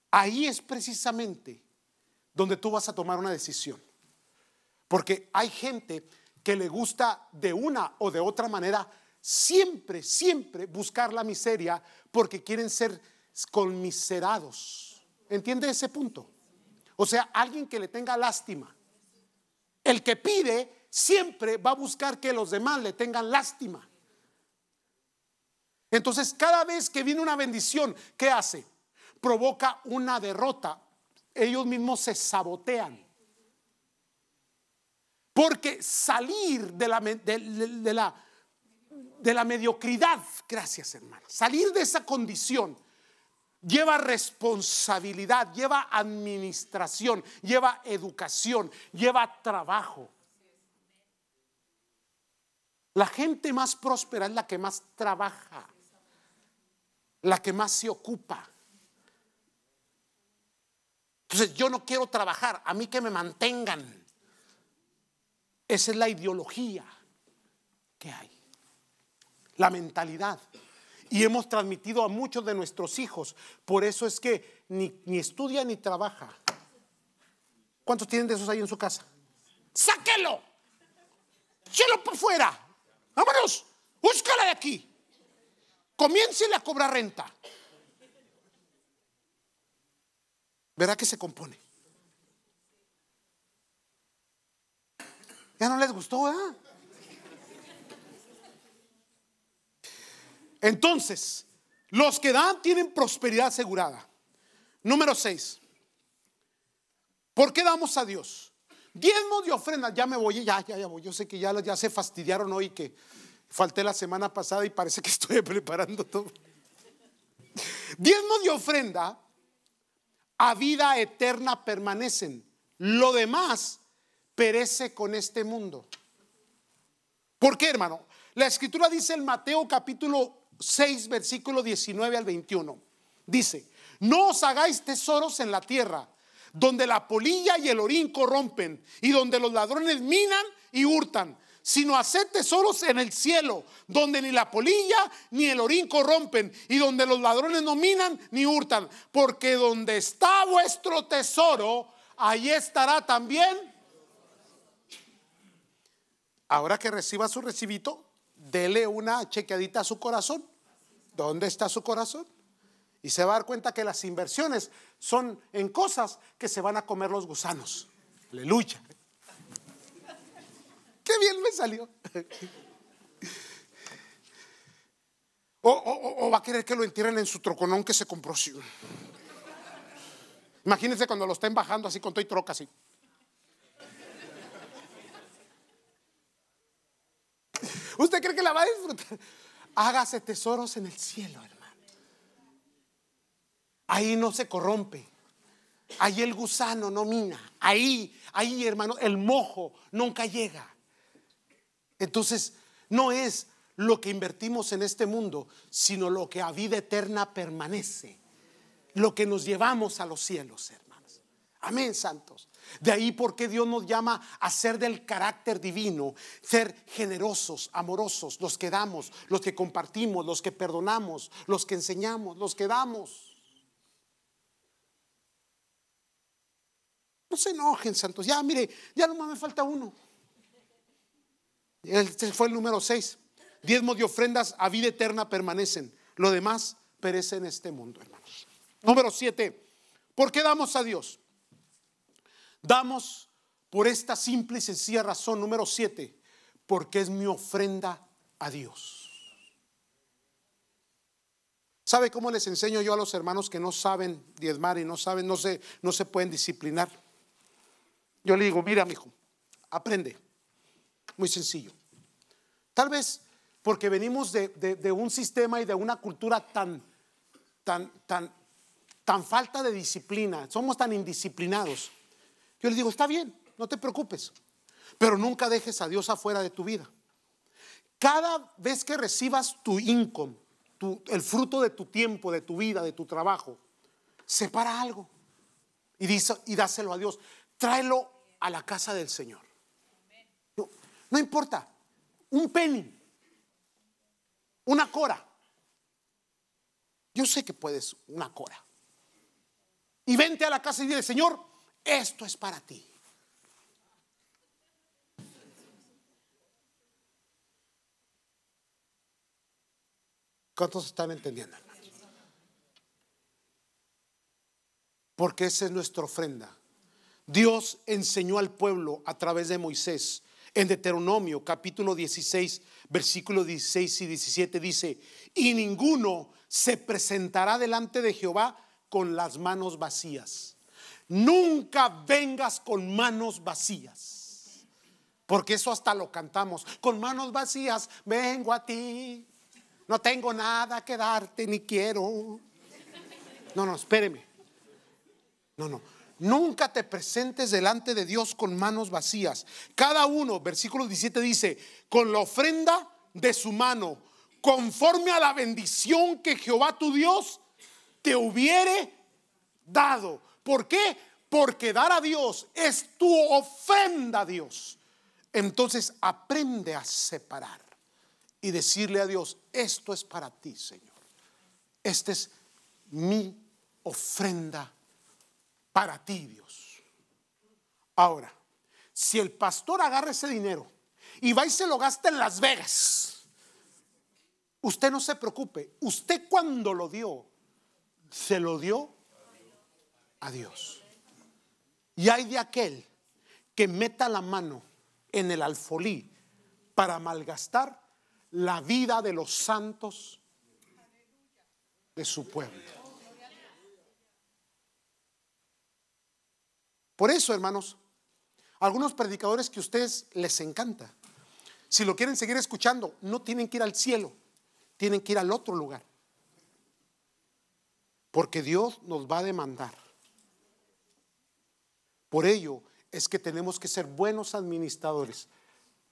ahí es precisamente donde tú vas a tomar una decisión. Porque hay gente que le gusta de una o de otra manera siempre, siempre buscar la miseria porque quieren ser conmiserados ¿Entiende ese punto? O sea, alguien que le tenga lástima. El que pide siempre va a buscar que los demás le tengan lástima. Entonces, cada vez que viene una bendición, ¿qué hace? Provoca una derrota. Ellos mismos se sabotean. Porque salir de la, de, la, de la mediocridad, gracias hermano, salir de esa condición lleva responsabilidad, lleva administración, lleva educación, lleva trabajo. La gente más próspera es la que más trabaja, la que más se ocupa. Entonces yo no quiero trabajar, a mí que me mantengan. Esa es la ideología que hay, la mentalidad y hemos transmitido a muchos de nuestros hijos. Por eso es que ni, estudia ni trabaja. ¿Cuántos tienen de esos ahí en su casa? ¡Sáquelo! ¡Chelo por fuera! ¡Vámonos! ¡Búscala de aquí! Comiéncele a cobrar renta. Verá que se compone. Ya no les gustó, ¿verdad? Entonces, los que dan tienen prosperidad asegurada. Número 6. ¿Por qué damos a Dios? Diezmos de ofrenda. ya me voy, ya, ya, ya voy. Yo sé que ya, se fastidiaron hoy que falté la semana pasada y parece que estoy preparando todo. Diezmos de ofrenda a vida eterna permanecen. Lo demás perece con este mundo. ¿Por qué, hermano? La escritura dice en Mateo capítulo 6, versículo 19 al 21. Dice, no os hagáis tesoros en la tierra, donde la polilla y el orín corrompen, y donde los ladrones minan y hurtan, sino haced tesoros en el cielo, donde ni la polilla ni el orín corrompen, y donde los ladrones no minan ni hurtan, porque donde está vuestro tesoro, ahí estará también. Ahora que reciba su recibito, dele una chequeadita a su corazón. ¿Dónde está su corazón? Y se va a dar cuenta que las inversiones son en cosas que se van a comer los gusanos. Aleluya. Qué bien me salió. O, va a querer que lo entierren en su troconón que se compró. Imagínense cuando lo estén bajando así con todo y troca así. ¿Usted cree que la va a disfrutar? Hágase tesoros en el cielo, hermano. Ahí no se corrompe. Ahí el gusano no mina. Ahí, ahí, hermano, el mojo nunca llega. Entonces, no es lo que invertimos en este mundo, sino lo que a vida eterna permanece. Lo que nos llevamos a los cielos, hermano. Amén, santos. De ahí porque Dios nos llama a ser del carácter divino, ser generosos, amorosos, los que damos, los que compartimos, los que perdonamos, los que enseñamos, los que damos. No se enojen, santos. Ya, mire, ya nomás me falta uno. Este fue el número seis. Diezmos de ofrendas a vida eterna permanecen. Lo demás perece en este mundo, hermanos. Número siete. ¿Por qué damos a Dios? Damos por esta simple y sencilla razón número siete, porque es mi ofrenda a Dios. ¿Sabe cómo les enseño yo a los hermanos que no saben diezmar y no saben, no se, no se pueden disciplinar? Yo le digo, mira, mijo, aprende. Muy sencillo. Tal vez porque venimos de, de un sistema y de una cultura tan, tan, tan, tan falta de disciplina. Somos tan indisciplinados yo le digo, está bien, no te preocupes, pero nunca dejes a Dios afuera de tu vida. Cada vez que recibas tu income, el fruto de tu tiempo, de tu vida, de tu trabajo, separa algo y, dáselo a Dios. Tráelo a la casa del Señor. No, no importa, un penny, una cora. Yo sé que puedes una cora. Y vente a la casa y dile, Señor, esto es para ti. ¿Cuántos están entendiendo? Porque esa es nuestra ofrenda. Dios enseñó al pueblo a través de Moisés. En Deuteronomio capítulo 16, versículos 16 y 17 dice, y ninguno se presentará delante de Jehová con las manos vacías. Nunca vengas con manos vacías. Porque eso hasta lo cantamos. Con manos vacías vengo a ti. No tengo nada que darte ni quiero. No, no, espéreme. No, no. Nunca te presentes delante de Dios con manos vacías. Cada uno, versículo 17 dice, con la ofrenda de su mano, conforme a la bendición que Jehová tu Dios te hubiere dado. ¿Por qué? Porque dar a Dios es tu ofrenda a Dios. Entonces aprende a separar y decirle a Dios, esto es para ti, Señor. Esta es mi ofrenda para ti, Dios. Ahora, si el pastor agarra ese dinero y va y se lo gasta en Las Vegas, usted no se preocupe. Usted cuando lo dio, se lo dio a Dios. Y hay de aquel que meta la mano en el alfolí para malgastar la vida de los santos de su pueblo. Por eso, hermanos, algunos predicadores que a ustedes les encanta, si lo quieren seguir escuchando, no tienen que ir al cielo, tienen que ir al otro lugar. Porque Dios nos va a demandar por ello es que tenemos que ser buenos administradores,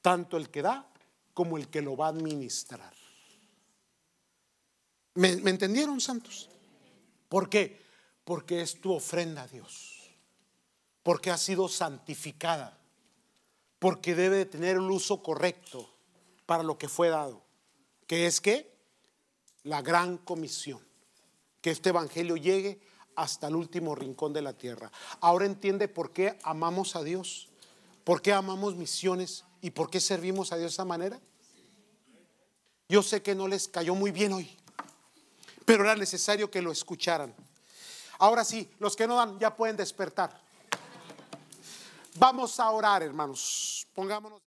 tanto el que da como el que lo va a administrar. ¿Me, entendieron, santos? ¿Por qué? Porque es tu ofrenda a Dios, porque ha sido santificada, porque debe de tener el uso correcto para lo que fue dado, que es que la gran comisión, que este Evangelio llegue hasta el último rincón de la tierra. Ahora entiende por qué amamos a Dios, por qué amamos misiones y por qué servimos a Dios de esa manera. Yo sé que no les cayó muy bien hoy, pero era necesario que lo escucharan. Ahora sí, los que no dan ya pueden despertar. Vamos a orar, hermanos. Pongámonos.